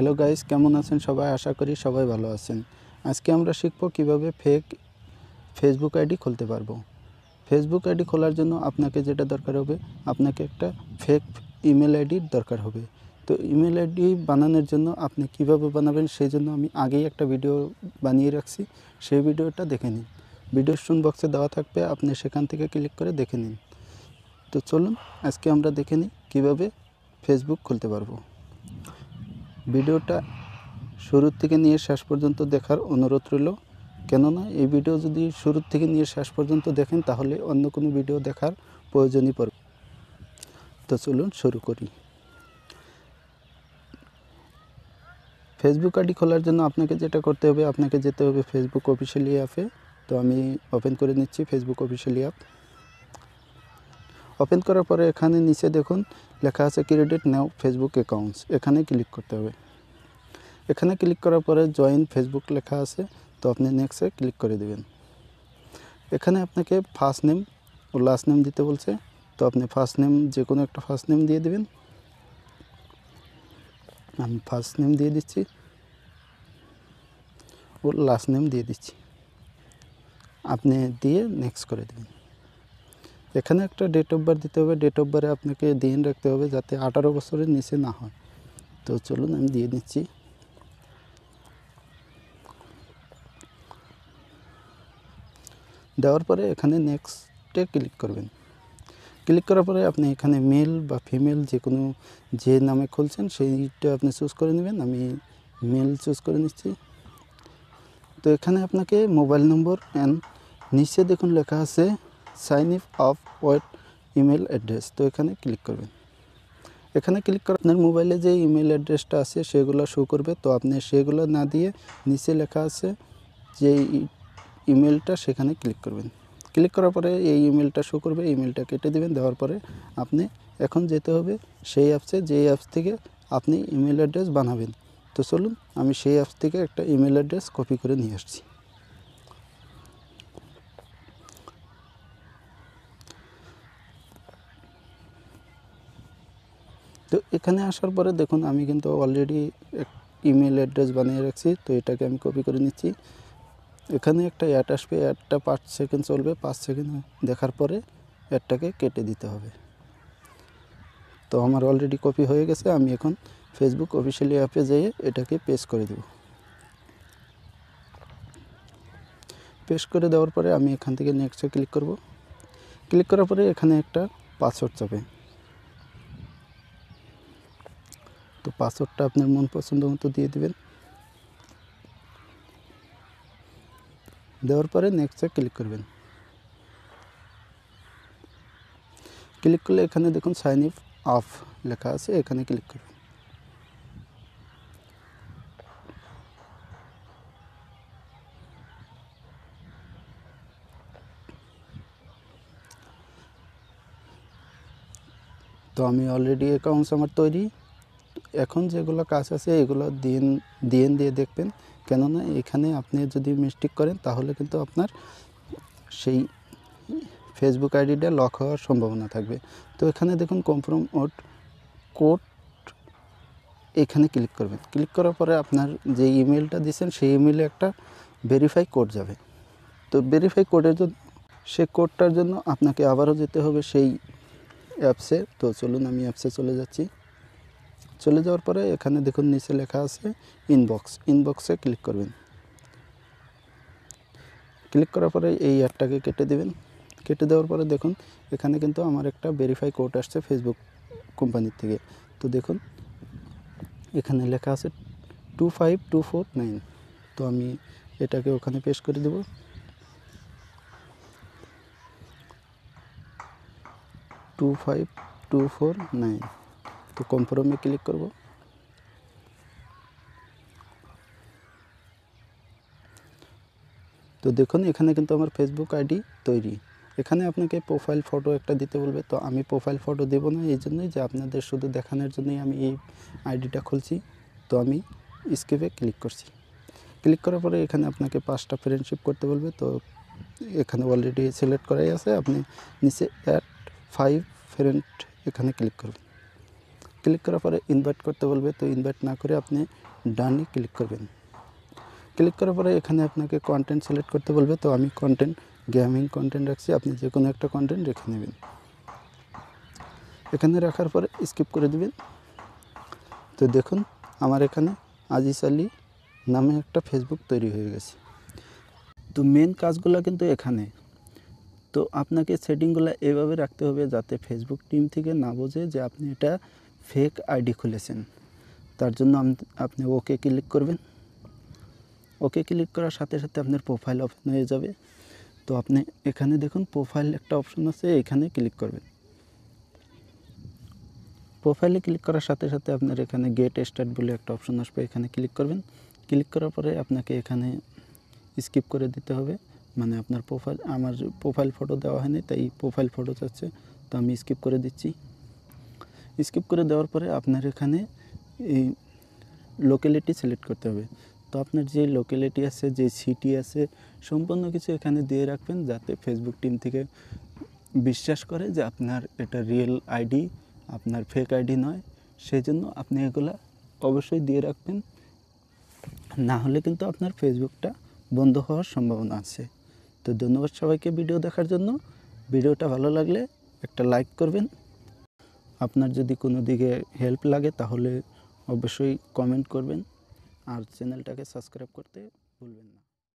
hello guys কেমন আছেন সবাই আশা করি সবাই ভালো আছেন আজকে আমরা শিখব কিভাবে ফেক ফেসবুক আইডি খুলতে পারবো ফেসবুক আইডি খোলার জন্য আপনাকে যেটা দরকার হবে আপনাকে একটা ফেক ইমেল আইডির দরকার হবে তো ইমেল আইডি বানানোর জন্য আপনি কিভাবে বানাবেন সেই জন্য আমি আগেই একটা ভিডিও বানিয়ে রাখছি সেই ভিডিওটা দেখে নিন ভিডিও শুন বক্সে দেওয়া থাকবে আপনি সেখান থেকে ক্লিক করে দেখে নিন তো চলুন আজকে আমরা দেখে নিই কীভাবে ফেসবুক খুলতে পারবো ভিডিওটা শুরুর থেকে নিয়ে শেষ পর্যন্ত দেখার অনুরোধ রইল কেননা এই ভিডিও যদি শুরুর থেকে নিয়ে শেষ পর্যন্ত দেখেন তাহলে অন্য কোনো ভিডিও দেখার প্রয়োজনই পড়বে তো চলুন শুরু করি ফেসবুক আইডি খোলার জন্য আপনাকে যেটা করতে হবে আপনাকে যেতে হবে ফেসবুক অফিসিয়ালি অ্যাপে তো আমি ওপেন করে নিচ্ছি ফেসবুক অফিসিয়ালি অ্যাপ ওপেন করার পরে এখানে নিচে দেখুন লেখা আছে ক্রেডিট নেও ফেসবুক অ্যাকাউন্টস এখানে ক্লিক করতে হবে এখানে ক্লিক করার পরে জয়েন ফেসবুক লেখা আছে তো আপনি নেক্সটে ক্লিক করে দেবেন এখানে আপনাকে ফার্স্ট নেম ও লাস্ট নেম দিতে বলছে তো আপনি ফার্স্ট নেম যে কোনো একটা ফার্স্ট নেম দিয়ে দেবেন আমি ফার্স্ট নেম দিয়ে দিচ্ছি ও লাস্ট নেম দিয়ে দিচ্ছি আপনি দিয়ে নেক্সট করে দেবেন এখানে একটা ডেট অফ বার্থ দিতে হবে ডেট অফ বারে আপনাকে দিন রাখতে হবে যাতে আঠারো বছরের নিচে না হয় তো চলুন আমি দিয়ে দিচ্ছি দেওয়ার পরে এখানে নেক্সটে ক্লিক করবেন ক্লিক করার পরে আপনি এখানে মেল বা ফিমেল যে কোনো যে নামে খুলছেন সেইটা আপনি চুজ করে নেবেন আমি মেল চুজ করে নিচ্ছি তো এখানে আপনাকে মোবাইল নম্বর অ্যান্ড নিচে দেখুন লেখা আছে সাইন ইপ আপ ওয়েট ইমেল অ্যাড্রেস তো এখানে ক্লিক করবেন এখানে ক্লিক করে আপনার মোবাইলে যে ইমেল অ্যাড্রেসটা আছে সেগুলো শো করবে তো আপনি সেগুলো না দিয়ে নিচে লেখা আছে যে ইমেলটা সেখানে ক্লিক করবেন ক্লিক করার পরে এই ইমেলটা শো করবে ইমেলটা কেটে দেবেন দেওয়ার পরে আপনি এখন যেতে হবে সেই অ্যাপসে যেই অ্যাপস থেকে আপনি ইমেল অ্যাড্রেস বানাবেন তো চলুন আমি সেই অ্যাপস থেকে একটা ইমেল অ্যাড্রেস কপি করে নিয়ে আসছি এখানে আসার পরে দেখুন আমি কিন্তু অলরেডি ইমেল অ্যাড্রেস বানিয়ে রাখছি তো এটাকে আমি কপি করে নিচ্ছি এখানে একটা অ্যাড আসবে অ্যাডটা পাঁচ সেকেন্ড চলবে পাঁচ সেকেন্ড দেখার পরে অ্যাডটাকে কেটে দিতে হবে তো আমার অলরেডি কপি হয়ে গেছে আমি এখন ফেসবুক অফিসিয়ালি অ্যাপে যেয়ে এটাকে পেস্ট করে দেব পেস্ট করে দেওয়ার পরে আমি এখান থেকে নেক্সটে ক্লিক করব ক্লিক করার পরে এখানে একটা পাসওয়ার্ড চাপে पासवर्डটা আপনি আপনার মন পছন্দ মতো দিয়ে দিবেন দোর পরে নেক্সট এ ক্লিক করবেন ক্লিক লেখার দেখুন সাইন ইন আপ লেখা আছে এখানে ক্লিক করুন তো আমি অলরেডি অ্যাকাউন্ট সমত তৈরি এখন যেগুলো কাজ আছে এগুলো দিন দিন দিয়ে দেখবেন কেননা এখানে আপনি যদি মিস্টেক করেন তাহলে কিন্তু আপনার সেই ফেসবুক আইডিটা লক হওয়ার সম্ভাবনা থাকবে তো এখানে দেখুন কনফার্ম ওট কোড এখানে ক্লিক করবেন ক্লিক করার পরে আপনার যে ইমেলটা দিয়েছেন সেই ইমেলে একটা ভেরিফাই কোড যাবে তো ভেরিফাই কোডের জন্য সে কোডটার জন্য আপনাকে আবারও যেতে হবে সেই অ্যাপসে তো চলুন আমি অ্যাপসে চলে যাচ্ছি চলে যাওয়ার পরে এখানে দেখুন নিচে লেখা আছে ইনবক্স ইনবক্সে ক্লিক করবেন ক্লিক করার পরে এই অ্যাডটাকে কেটে দেবেন কেটে দেওয়ার পরে দেখুন এখানে কিন্তু আমার একটা ভেরিফাই কোড আসছে ফেসবুক কোম্পানির থেকে তো দেখুন এখানে লেখা আছে two five two four nine তো আমি এটাকে ওখানে পেশ করে দেব two five two four nine তো কনফার্মে ক্লিক করব তো দেখুন এখানে কিন্তু আমার ফেসবুক আইডি তৈরি এখানে আপনাকে প্রোফাইল ফটো একটা দিতে বলবে তো আমি প্রোফাইল ফটো দেব না এই জন্যই যে আপনাদের শুধু দেখানোর জন্যই আমি এই আইডিটা খুলছি তো আমি স্কিপে ক্লিক করছি ক্লিক করার পরে এখানে আপনাকে পাঁচটা ফ্রেন্ডশিপ করতে বলবে তো এখানে অলরেডি সিলেক্ট করাই আছে আপনি নিচে অ্যাট ফাইভ ফ্রেন্ড এখানে ক্লিক করুন ক্লিক করার পরে ইনভাইট করতে বলবে তো ইনভাইট না করে আপনি ডানে ক্লিক করবেন ক্লিক করার পরে এখানে আপনাকে কন্টেন্ট সিলেক্ট করতে বলবে তো আমি কন্টেন্ট গেমিং কন্টেন্ট রাখছি আপনি যে কোনো একটা কন্টেন্ট রেখে নেবেন এখানে রাখার পরে স্কিপ করে দেবেন তো দেখুন আমার এখানে আজিস আলী নামে একটা ফেসবুক তৈরি হয়ে গেছে তো মেন কাজগুলো কিন্তু এখানে তো আপনাকে সেটিংগুলো এভাবে রাখতে হবে যাতে ফেসবুক টিম থেকে না বোঝে যে আপনি এটা ফেক আইডি খুলেছেন তার জন্য আপনি ওকে ক্লিক করবেন ওকে ক্লিক করার সাথে সাথে আপনার প্রোফাইল ওপেন হয়ে যাবে তো আপনি এখানে দেখুন প্রোফাইল একটা অপশন আছে এখানে ক্লিক করবেন প্রোফাইলে ক্লিক করার সাথে সাথে আপনার এখানে গেট স্টার্ট বলে একটা অপশন আসবে এখানে ক্লিক করবেন ক্লিক করার পরে আপনাকে এখানে স্কিপ করে দিতে হবে মানে আপনার প্রোফাইল আমার প্রোফাইল ফটো দেওয়া হয়নি তাই প্রোফাইল ফটো চাচ্ছে তো আমি স্কিপ করে দিচ্ছি স্কিপ করে দেওয়ার পরে আপনার এখানে এই লোকালিটি সিলেক্ট করতে হবে তো আপনার যে লোকালিটি আছে যে সিটি আছে সম্পূর্ণ কিছু এখানে দিয়ে রাখবেন যাতে ফেসবুক টিম থেকে বিশ্বাস করে যে আপনার এটা রিয়েল আইডি আপনার ফেক আইডি নয় সেই জন্য আপনি এগুলা অবশ্যই দিয়ে রাখবেন না হলে কিন্তু আপনার ফেসবুকটা বন্ধ হওয়ার সম্ভাবনা আছে তো ধন্যবাদ সবাইকে ভিডিও দেখার জন্য ভিডিওটা ভালো লাগলে একটা লাইক করবেন আপনার যদি কোনো দিকে হেল্প লাগে তাহলে অবশ্যই কমেন্ট করবেন আর চ্যানেলটাকে সাবস্ক্রাইব করতে ভুলবেন না